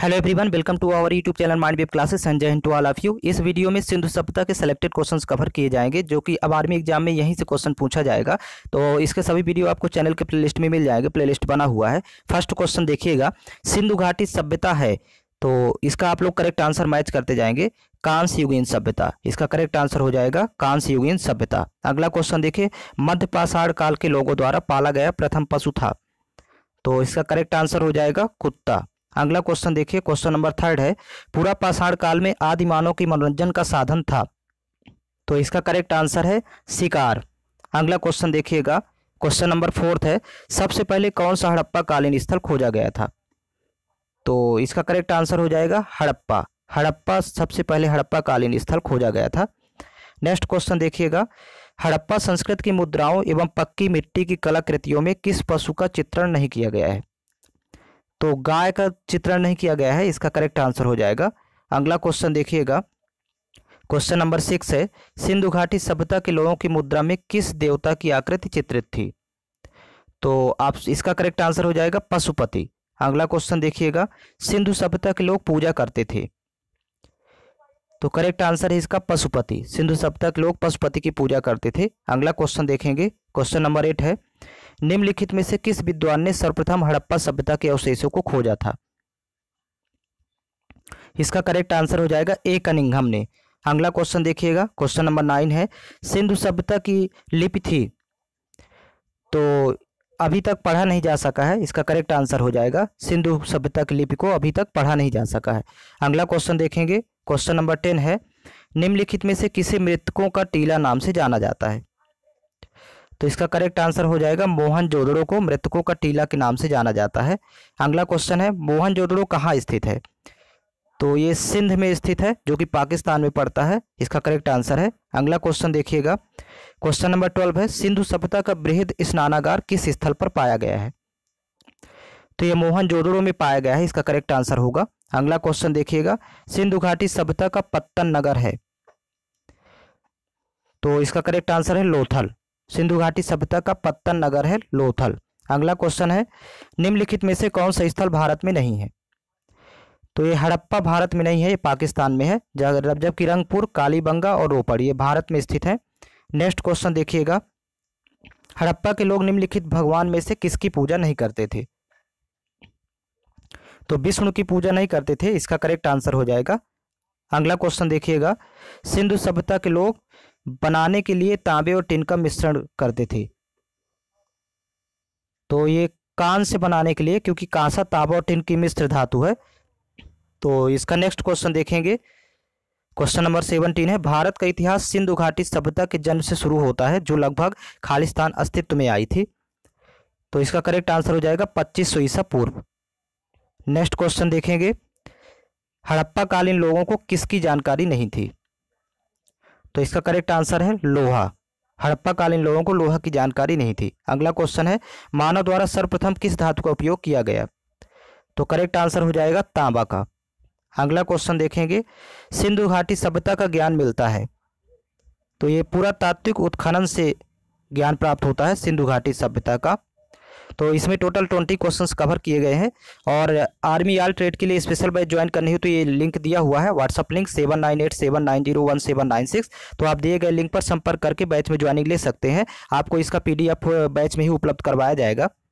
hello everyone welcome to our YouTube channel mind web classes Sanjay to all of you इस video में सिंधु सभ्यता के selected questions cover किए जाएंगे जो कि अब आर्मी एग्जाम में यहीं से क्वेश्चन पूछा जाएगा तो इसके सभी वीडियो आपको चैनल के प्लेलिस्ट में मिल जाएंगे प्लेलिस्ट बना हुआ है फर्स्ट क्वेश्चन देखिएगा सिंधु घाटी सभ्यता है तो इसका आप लोग करेक्ट आंसर मैच करते जाएंगे कांस युगीन सभ्यता इसका करेक्ट आंसर हो जाएगा कांस युगीन सभ्यता अगला क्वेश्चन देखिए मध्य पाषाण काल के लोगों द्वारा पाला गया प्रथम पशु था तो इसका करेक्ट आंसर हो जाएगा कुत्ता अगला क्वेश्चन देखिए क्वेश्चन नंबर थर्ड है पूरा पाषाण काल में आदि मानव के मनोरंजन का साधन था तो इसका करेक्ट आंसर है शिकार अगला क्वेश्चन देखिएगा क्वेश्चन नंबर फोर्थ है सबसे पहले कौन सा हड़प्पा कालीन स्थल खोजा गया था तो इसका करेक्ट आंसर हो जाएगा हड़प्पा हड़प्पा सबसे पहले हड़प्पा कालीन स्थल खोजा गया था नेक्स्ट क्वेश्चन देखिएगा हड़प्पा संस्कृत की मुद्राओं एवं पक्की मिट्टी की कलाकृतियों में किस पशु का चित्रण नहीं किया गया है तो गाय का चित्रण नहीं किया गया है इसका करेक्ट आंसर हो जाएगा अगला क्वेश्चन देखिएगा क्वेश्चन नंबर सिक्स है सिंधु घाटी सभ्यता के लोगों की मुद्रा में किस देवता की आकृति चित्रित थी तो आप इसका करेक्ट आंसर हो जाएगा पशुपति अगला क्वेश्चन देखिएगा सिंधु सभ्यता के लोग पूजा करते थे तो करेक्ट आंसर है इसका पशुपति सिंधु सभ्यता के लोग पशुपति की पूजा करते थे अगला क्वेश्चन देखेंगे क्वेश्चन नंबर एट है निम्नलिखित में से किस विद्वान ने सर्वप्रथम हड़प्पा सभ्यता के अवशेषों को खोजा था इसका करेक्ट आंसर हो जाएगा ए कनिंगम ने अगला क्वेश्चन देखिएगा क्वेश्चन नंबर नाइन है सिंधु सभ्यता की लिपि थी तो अभी तक पढ़ा नहीं जा सका है इसका करेक्ट आंसर हो जाएगा सिंधु सभ्यता की लिपि को अभी तक पढ़ा नहीं जा सका है अगला क्वेश्चन देखेंगे क्वेश्चन नंबर टेन है निम्नलिखित में से किसे मृतकों का टीला नाम से जाना जाता है तो इसका करेक्ट आंसर हो जाएगा मोहन जोदड़ो को मृतकों का टीला के नाम से जाना जाता है अगला क्वेश्चन है मोहन जोदड़ो कहाँ स्थित है तो ये सिंध में स्थित है जो कि पाकिस्तान में पड़ता है इसका करेक्ट आंसर है अगला क्वेश्चन देखिएगा क्वेश्चन नंबर ट्वेल्व है सिंधु सभ्यता का बृहद स्नानागार किस स्थल पर पाया गया है तो ये मोहन जोदड़ो में पाया गया है इसका करेक्ट आंसर होगा अगला क्वेश्चन देखिएगा सिंधु घाटी सभ्यता का पत्तन नगर है तो इसका करेक्ट आंसर है लोथल सिंधु घाटी सभ्यता का पत्तन नगर है लोथल अगला क्वेश्चन है निम्नलिखित में से कौन सा स्थल भारत में नहीं है तो ये हड़प्पा भारत में नहीं है ये पाकिस्तान में है जबकि रंगपुर कालीबंगा और रोपड़ ये भारत में स्थित है नेक्स्ट क्वेश्चन देखिएगा हड़प्पा के लोग निम्नलिखित भगवान में से किसकी पूजा नहीं करते थे तो विष्णु की पूजा नहीं करते थे इसका करेक्ट आंसर हो जाएगा अगला क्वेश्चन देखिएगा सिंधु सभ्यता के लोग बनाने के लिए तांबे और टिन का मिश्रण करते थे तो ये कान से बनाने के लिए क्योंकि कांसा तांबा और टिन की मिश्र धातु है तो इसका नेक्स्ट क्वेश्चन देखेंगे क्वेश्चन नंबर सेवनटीन है भारत का इतिहास सिंधु घाटी सभ्यता के जन्म से शुरू होता है जो लगभग खालिस्तान अस्तित्व में आई थी तो इसका करेक्ट आंसर हो जाएगा पच्चीस सौ ईसा पूर्व नेक्स्ट क्वेश्चन देखेंगे हड़प्पा कालीन लोगों को किसकी जानकारी नहीं थी तो इसका करेक्ट आंसर है लोहा हड़प्पाकालीन लोगों को लोहा की जानकारी नहीं थी अगला क्वेश्चन है मानव द्वारा सर्वप्रथम किस धातु का उपयोग किया गया तो करेक्ट आंसर हो जाएगा तांबा का अगला क्वेश्चन देखेंगे सिंधु घाटी सभ्यता का ज्ञान मिलता है तो ये पूरा तात्विक उत्खनन से ज्ञान प्राप्त होता है सिंधु घाटी सभ्यता का तो इसमें टोटल ट्वेंटी क्वेश्चंस कवर किए गए हैं और आर्मी आल ट्रेड के लिए स्पेशल बैच ज्वाइन करनी हो तो ये लिंक दिया हुआ है WhatsApp link seven nine eight seven nine zero one seven nine six तो आप दिए गए लिंक पर संपर्क करके बैच में ज्वाइनिंग ले सकते हैं आपको इसका पी बैच में ही उपलब्ध करवाया जाएगा